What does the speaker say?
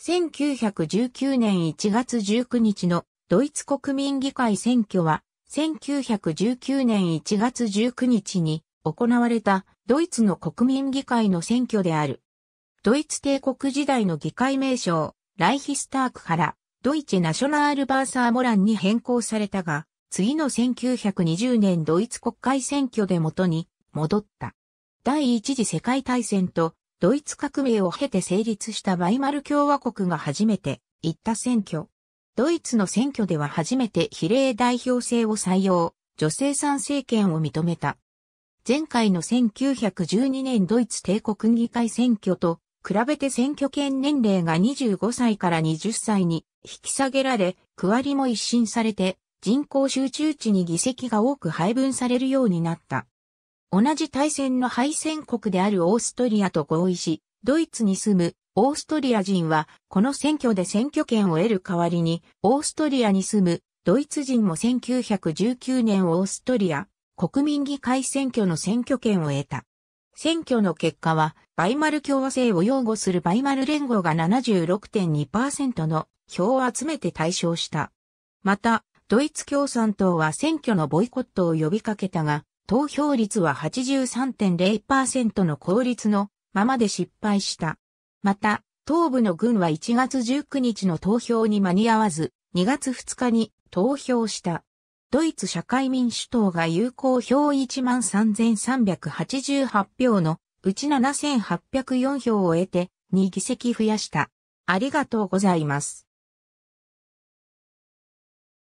1919年1月19日のドイツ国民議会選挙は、1919年1月19日に行われたドイツの国民議会の選挙である。ドイツ帝国時代の議会名称、ライヒスタークからドイツナショナールバーサーモランに変更されたが、次の1920年ドイツ国会選挙で元に戻った。第一次世界大戦とドイツ革命を経て成立したバイマル共和国が初めて行った選挙。ドイツの選挙では初めて比例代表制を採用、女性参政権を認めた。前回の1912年ドイツ帝国議会選挙と比べて選挙権年齢が25歳から20歳に引き下げられ、区割りも一新されて人口集中地に議席が多く配分されるようになった。同じ大戦の敗戦国であるオーストリアと合意し、ドイツに住むオーストリア人は、この選挙で選挙権を得る代わりに、オーストリアに住むドイツ人も1919年オーストリア国民議会選挙の選挙権を得た。選挙の結果は、バイマル共和制を擁護するバイマル連合が76.2%の票を集めて対象した。また、ドイツ共産党は選挙のボイコットを呼びかけたが、投票率は83.0%の効率のままで失敗した。また、東部の軍は1月19日の投票に間に合わず、2月2日に投票した。ドイツ社会民主党が有効票13,388票のうち7,804票を得て2議席増やした。ありがとうございます。